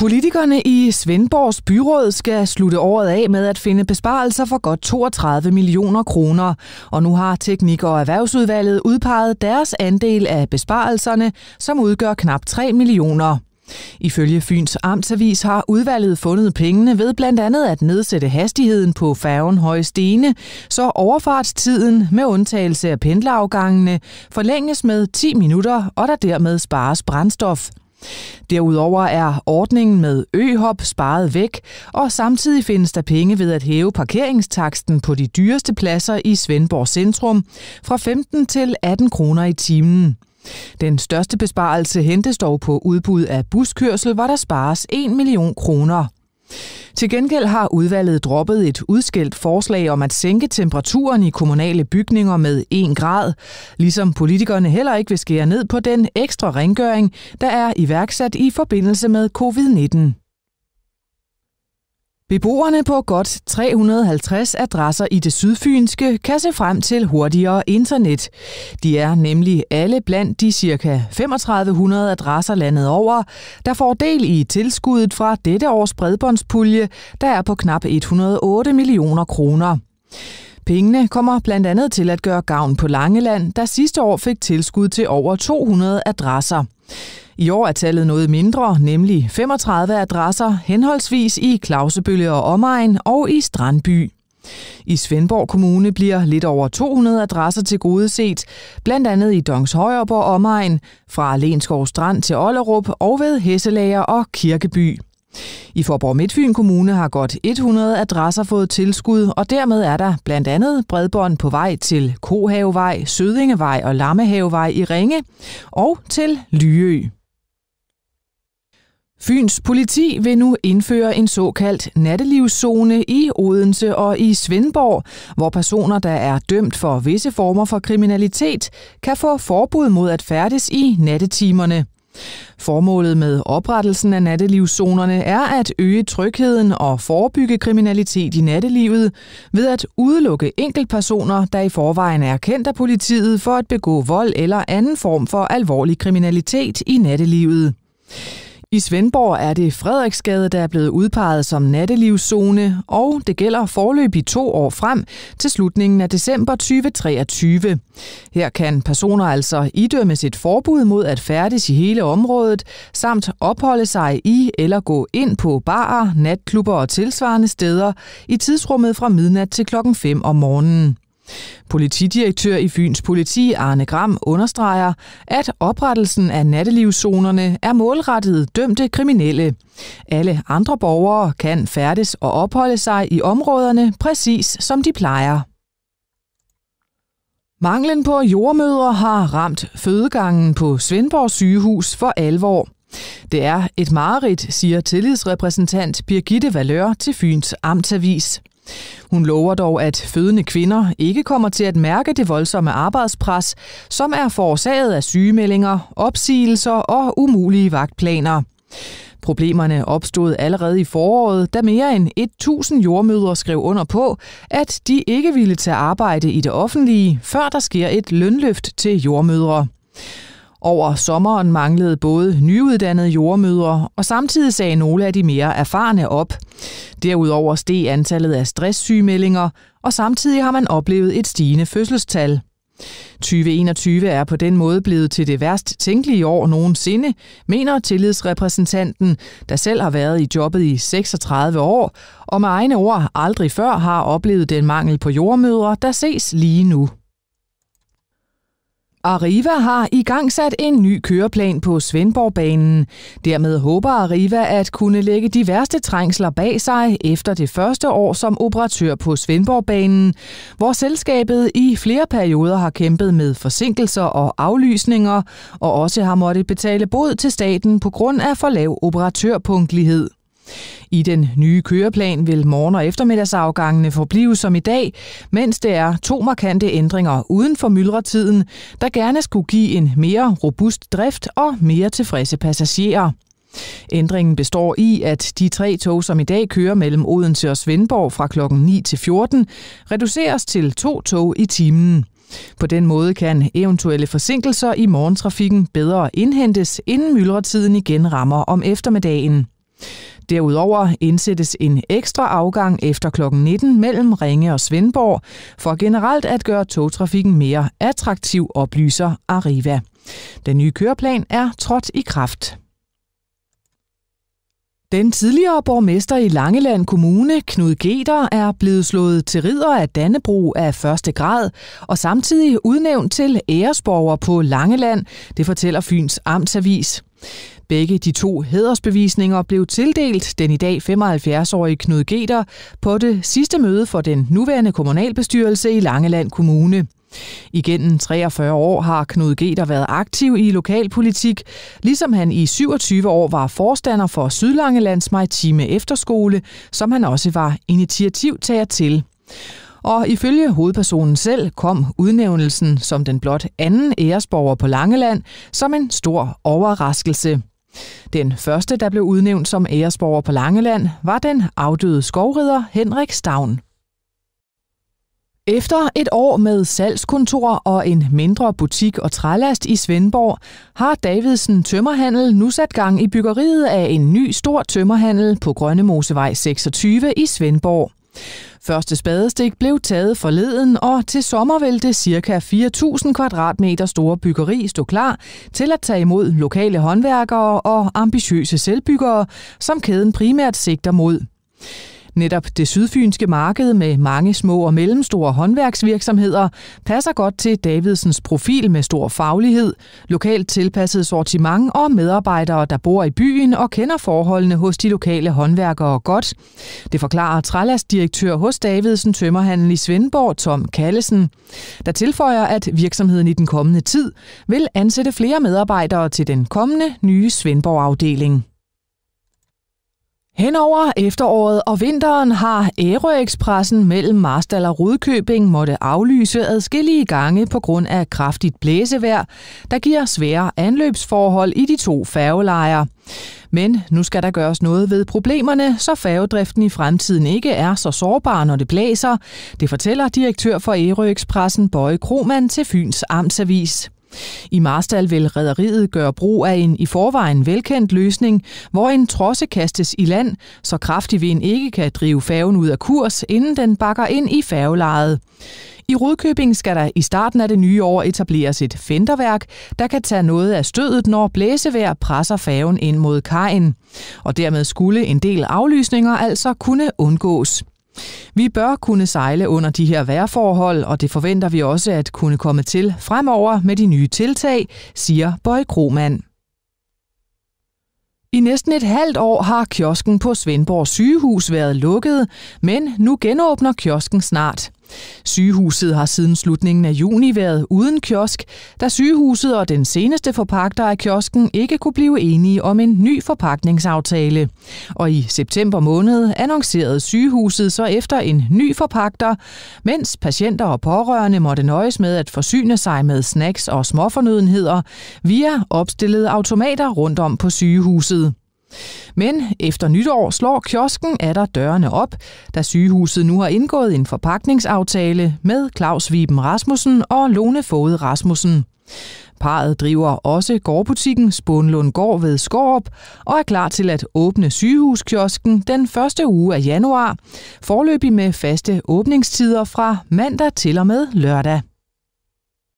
Politikerne i Svendborgs byråd skal slutte året af med at finde besparelser for godt 32 millioner kroner. Og nu har Teknik- og Erhvervsudvalget udpeget deres andel af besparelserne, som udgør knap 3 millioner. Ifølge Fyns Amtsavis har udvalget fundet pengene ved blandt andet at nedsætte hastigheden på færgen Høje Stene, så overfartstiden med undtagelse af pendlerafgangene forlænges med 10 minutter, og der dermed spares brændstof. Derudover er ordningen med øhop sparet væk, og samtidig findes der penge ved at hæve parkeringstaksten på de dyreste pladser i Svendborg Centrum fra 15 til 18 kroner i timen. Den største besparelse hentes dog på udbud af buskørsel, hvor der spares 1 million kroner. Til gengæld har udvalget droppet et udskældt forslag om at sænke temperaturen i kommunale bygninger med 1 grad, ligesom politikerne heller ikke vil skære ned på den ekstra rengøring, der er iværksat i forbindelse med covid-19. Beboerne på godt 350 adresser i det sydfynske kan se frem til hurtigere internet. De er nemlig alle blandt de ca. 3500 adresser landet over, der får del i tilskuddet fra dette års bredbåndspulje, der er på knap 108 millioner kroner. Pengene kommer blandt andet til at gøre gavn på Langeland, der sidste år fik tilskud til over 200 adresser. I år er tallet noget mindre, nemlig 35 adresser, henholdsvis i Clausebølle og omegn og i Strandby. I Svendborg Kommune bliver lidt over 200 adresser til gode set, blandt andet i Dongs og omegn, fra Lenskov Strand til Ollerup og ved Hesselager og Kirkeby. I Forborg Midtfyn Kommune har godt 100 adresser fået tilskud, og dermed er der blandt andet bredbånd på vej til Kohavevej, Sødingevej og Lammehavevej i Ringe og til Lyø. Fyns politi vil nu indføre en såkaldt nattelivszone i Odense og i Svendborg, hvor personer, der er dømt for visse former for kriminalitet, kan få forbud mod at færdes i nattetimerne. Formålet med oprettelsen af nattelivszonerne er at øge trygheden og forebygge kriminalitet i nattelivet ved at udelukke enkeltpersoner, der i forvejen er kendt af politiet for at begå vold eller anden form for alvorlig kriminalitet i nattelivet. I Svendborg er det Frederiksgade, der er blevet udpeget som nattelivszone, og det gælder forløb i to år frem til slutningen af december 2023. Her kan personer altså idømmes et forbud mod at færdes i hele området, samt opholde sig i eller gå ind på barer, natklubber og tilsvarende steder i tidsrummet fra midnat til klokken 5 om morgenen. Politidirektør i Fyns Politi Arne Gram understreger, at oprettelsen af nattelivszonerne er målrettet dømte kriminelle. Alle andre borgere kan færdes og opholde sig i områderne præcis som de plejer. Manglen på jordmødre har ramt fødegangen på Svendborg sygehus for alvor. Det er et mareridt, siger tillidsrepræsentant Birgitte Valør til Fyns Amtavis. Hun lover dog, at fødende kvinder ikke kommer til at mærke det voldsomme arbejdspres, som er forårsaget af sygemeldinger, opsigelser og umulige vagtplaner. Problemerne opstod allerede i foråret, da mere end 1000 jordmødre skrev under på, at de ikke ville tage arbejde i det offentlige, før der sker et lønløft til jordmødre. Over sommeren manglede både nyuddannede jordmøder, og samtidig sagde nogle af de mere erfarne op. Derudover steg antallet af stresssygemeldinger, og samtidig har man oplevet et stigende fødselstal. 2021 er på den måde blevet til det værst tænkelige år nogensinde, mener tillidsrepræsentanten, der selv har været i jobbet i 36 år, og med egne ord aldrig før har oplevet den mangel på jordmøder, der ses lige nu. Arriva har i gang sat en ny køreplan på Svendborgbanen. Dermed håber Arriva at kunne lægge de værste trængsler bag sig efter det første år som operatør på Svendborgbanen, hvor selskabet i flere perioder har kæmpet med forsinkelser og aflysninger, og også har måttet betale bod til staten på grund af for lav operatørpunktlighed. I den nye køreplan vil morgen- og eftermiddagsafgangene forblive som i dag, mens det er to markante ændringer uden for myldretiden, der gerne skulle give en mere robust drift og mere tilfredse passagerer. Ændringen består i, at de tre tog, som i dag kører mellem Odense og Svendborg fra kl. 9 til 14, reduceres til to tog i timen. På den måde kan eventuelle forsinkelser i morgentrafikken bedre indhentes, inden myldretiden igen rammer om eftermiddagen. Derudover indsættes en ekstra afgang efter kl. 19 mellem Ringe og Svendborg for generelt at gøre togtrafikken mere attraktiv, oplyser Arriva. Den nye køreplan er trådt i kraft. Den tidligere borgmester i Langeland Kommune, Knud Geter, er blevet slået til ridder af Dannebro af første grad, og samtidig udnævnt til æresborger på Langeland, det fortæller Fyns Amtsavis. Begge de to hædersbevisninger blev tildelt den i dag 75-årige Knud Geter på det sidste møde for den nuværende kommunalbestyrelse i Langeland Kommune. Igennem 43 år har Knud Geter været aktiv i lokalpolitik, ligesom han i 27 år var forstander for Sydlangelands Maritime Efterskole, som han også var initiativtager til. Og ifølge hovedpersonen selv kom udnævnelsen som den blot anden æresborger på Langeland som en stor overraskelse. Den første, der blev udnævnt som æresborger på Langeland, var den afdøde skovrider Henrik Stavn. Efter et år med salgskontor og en mindre butik og trælast i Svendborg, har Davidsen Tømmerhandel nu sat gang i byggeriet af en ny stor tømmerhandel på Grønne Mosevej 26 i Svendborg. Første spadestik blev taget forleden, og til sommer vil det ca. 4.000 kvadratmeter store byggeri stå klar til at tage imod lokale håndværkere og ambitiøse selvbyggere, som kæden primært sigter mod. Netop det sydfynske marked med mange små og mellemstore håndværksvirksomheder passer godt til Davidsens profil med stor faglighed, lokalt tilpasset sortiment og medarbejdere, der bor i byen og kender forholdene hos de lokale håndværkere godt. Det forklarer Trællas-direktør hos Davidsen Tømmerhandel i Svendborg, Tom Kallesen, der tilføjer, at virksomheden i den kommende tid vil ansætte flere medarbejdere til den kommende nye Svendborg-afdeling. Henover efteråret og vinteren har Aeroexpressen mellem Marstal og Rudkøbing måtte aflyse adskillige gange på grund af kraftigt blæsevejr, der giver svære anløbsforhold i de to færgelejre. Men nu skal der gøres noget ved problemerne, så færgedriften i fremtiden ikke er så sårbar, når det blæser. Det fortæller direktør for Aeroexpressen Bøje Kromand til Fyns Amtsavis. I Marstal vil rederiet gøre brug af en i forvejen velkendt løsning, hvor en trosse kastes i land, så kraftig vind ikke kan drive færgen ud af kurs, inden den bakker ind i færgelejet. I Rudkøbing skal der i starten af det nye år etableres et fenterværk, der kan tage noget af stødet, når blæsevejr presser færgen ind mod kajen. Og dermed skulle en del aflysninger altså kunne undgås. Vi bør kunne sejle under de her vejrforhold, og det forventer vi også at kunne komme til fremover med de nye tiltag, siger Bøj Kromand. I næsten et halvt år har kiosken på Svendborg sygehus været lukket, men nu genåbner kiosken snart. Sygehuset har siden slutningen af juni været uden kiosk, da sygehuset og den seneste forpagter af kiosken ikke kunne blive enige om en ny forpagtningsaftale. Og i september måned annoncerede sygehuset så efter en ny forpagter, mens patienter og pårørende måtte nøjes med at forsyne sig med snacks og småfornødenheder via opstillede automater rundt om på sygehuset. Men efter nytår slår kiosken af der dørene op, da sygehuset nu har indgået en forpakningsaftale med Claus Viben Rasmussen og Lone Fode Rasmussen. Paret driver også gårdbutikken Spånlund Gård ved Skorp og er klar til at åbne sygehuskiosken den første uge af januar, forløbig med faste åbningstider fra mandag til og med lørdag.